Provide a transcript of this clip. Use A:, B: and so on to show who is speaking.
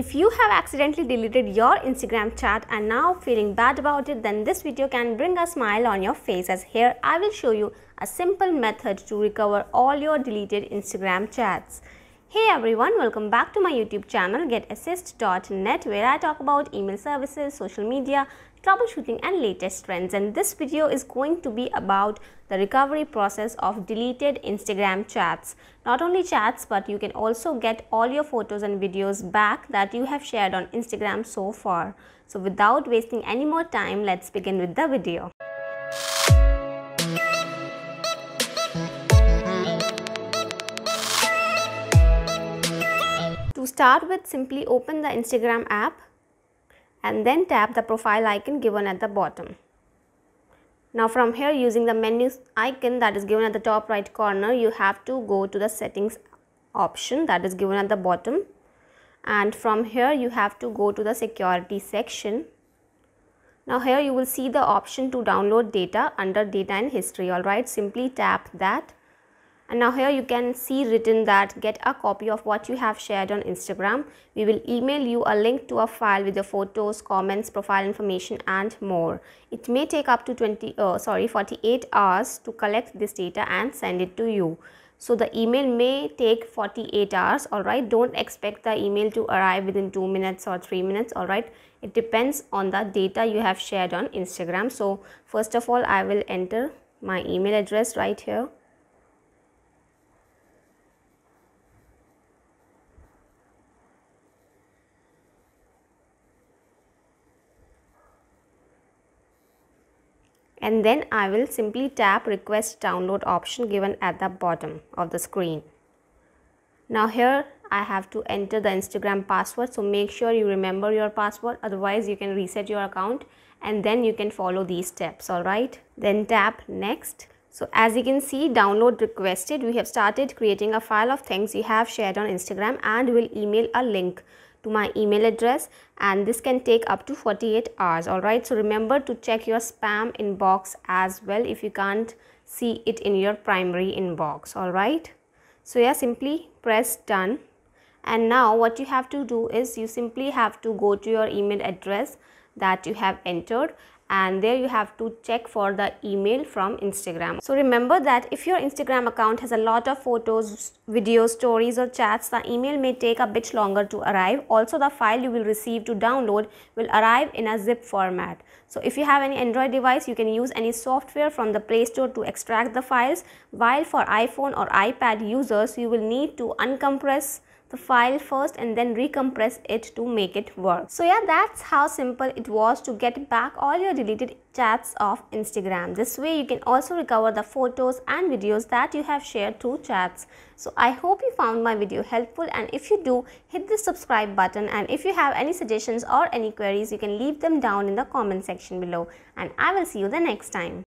A: If you have accidentally deleted your Instagram chat and now feeling bad about it, then this video can bring a smile on your face as here I will show you a simple method to recover all your deleted Instagram chats. Hey everyone, welcome back to my YouTube channel getassist.net where I talk about email services, social media, troubleshooting and latest trends and this video is going to be about the recovery process of deleted Instagram chats. Not only chats but you can also get all your photos and videos back that you have shared on Instagram so far. So without wasting any more time, let's begin with the video. To start with, simply open the Instagram app and then tap the profile icon given at the bottom. Now from here using the menu icon that is given at the top right corner you have to go to the settings option that is given at the bottom and from here you have to go to the security section. Now here you will see the option to download data under data and history alright simply tap that and now here you can see written that get a copy of what you have shared on Instagram. We will email you a link to a file with your photos, comments, profile information and more. It may take up to 20 uh, sorry 48 hours to collect this data and send it to you. So the email may take 48 hours alright. Don't expect the email to arrive within 2 minutes or 3 minutes alright. It depends on the data you have shared on Instagram. So first of all I will enter my email address right here and then I will simply tap request download option given at the bottom of the screen. Now here I have to enter the Instagram password so make sure you remember your password otherwise you can reset your account and then you can follow these steps alright. Then tap next. So as you can see download requested we have started creating a file of things you have shared on Instagram and will email a link to my email address and this can take up to 48 hours alright so remember to check your spam inbox as well if you can't see it in your primary inbox alright so yeah simply press done and now what you have to do is you simply have to go to your email address that you have entered and there you have to check for the email from Instagram. So remember that if your Instagram account has a lot of photos, videos, stories or chats, the email may take a bit longer to arrive. Also the file you will receive to download will arrive in a zip format. So if you have any Android device, you can use any software from the Play Store to extract the files while for iPhone or iPad users, you will need to uncompress the file first and then recompress it to make it work. So yeah, that's how simple it was to get back all your deleted chats of Instagram. This way you can also recover the photos and videos that you have shared through chats. So I hope you found my video helpful and if you do, hit the subscribe button and if you have any suggestions or any queries, you can leave them down in the comment section below and I will see you the next time.